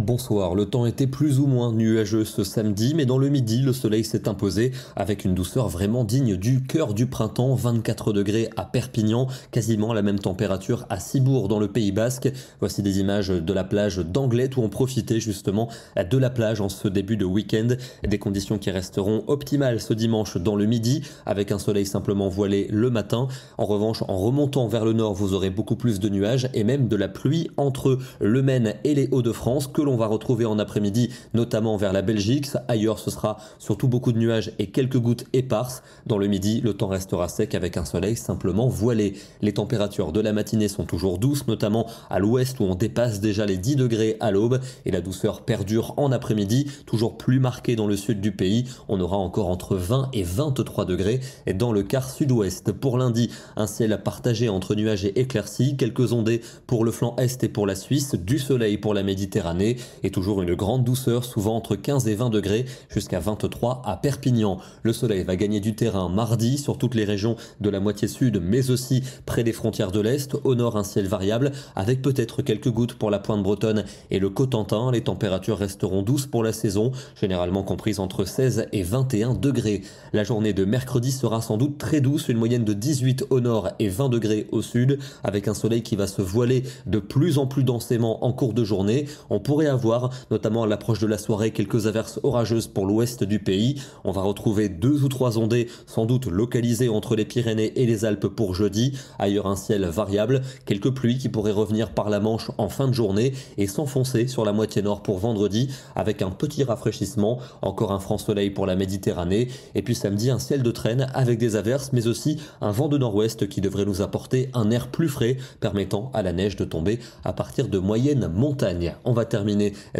Bonsoir, le temps était plus ou moins nuageux ce samedi, mais dans le midi, le soleil s'est imposé avec une douceur vraiment digne du cœur du printemps, 24 degrés à Perpignan, quasiment la même température à Cibourg dans le Pays Basque. Voici des images de la plage d'Anglet où on profitait justement de la plage en ce début de week-end, des conditions qui resteront optimales ce dimanche dans le midi, avec un soleil simplement voilé le matin. En revanche, en remontant vers le nord, vous aurez beaucoup plus de nuages et même de la pluie entre le Maine et les Hauts-de-France que l'on on va retrouver en après-midi, notamment vers la Belgique. Ailleurs, ce sera surtout beaucoup de nuages et quelques gouttes éparses. Dans le midi, le temps restera sec avec un soleil simplement voilé. Les températures de la matinée sont toujours douces, notamment à l'ouest où on dépasse déjà les 10 degrés à l'aube et la douceur perdure en après-midi, toujours plus marquée dans le sud du pays. On aura encore entre 20 et 23 degrés et dans le quart sud-ouest. Pour lundi, un ciel partagé entre nuages et éclaircies, quelques ondées pour le flanc est et pour la Suisse, du soleil pour la Méditerranée et toujours une grande douceur, souvent entre 15 et 20 degrés, jusqu'à 23 à Perpignan. Le soleil va gagner du terrain mardi sur toutes les régions de la moitié sud, mais aussi près des frontières de l'Est. Au nord, un ciel variable, avec peut-être quelques gouttes pour la pointe bretonne et le Cotentin. Les températures resteront douces pour la saison, généralement comprises entre 16 et 21 degrés. La journée de mercredi sera sans doute très douce, une moyenne de 18 au nord et 20 degrés au sud, avec un soleil qui va se voiler de plus en plus densément en cours de journée. On pourrait avoir, notamment à l'approche de la soirée, quelques averses orageuses pour l'ouest du pays. On va retrouver deux ou trois ondées, sans doute localisées entre les Pyrénées et les Alpes pour jeudi. Ailleurs, un ciel variable, quelques pluies qui pourraient revenir par la Manche en fin de journée et s'enfoncer sur la moitié nord pour vendredi, avec un petit rafraîchissement, encore un franc soleil pour la Méditerranée. Et puis samedi, un ciel de traîne avec des averses, mais aussi un vent de nord-ouest qui devrait nous apporter un air plus frais, permettant à la neige de tomber à partir de moyennes montagnes. On va terminer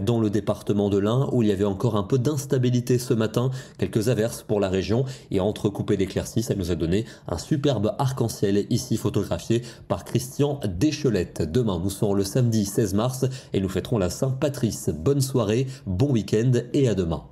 dans le département de l'Ain où il y avait encore un peu d'instabilité ce matin, quelques averses pour la région et entrecoupé d'éclaircies, ça nous a donné un superbe arc-en-ciel ici photographié par Christian Deschelette. Demain, nous serons le samedi 16 mars et nous fêterons la Saint-Patrice. Bonne soirée, bon week-end et à demain.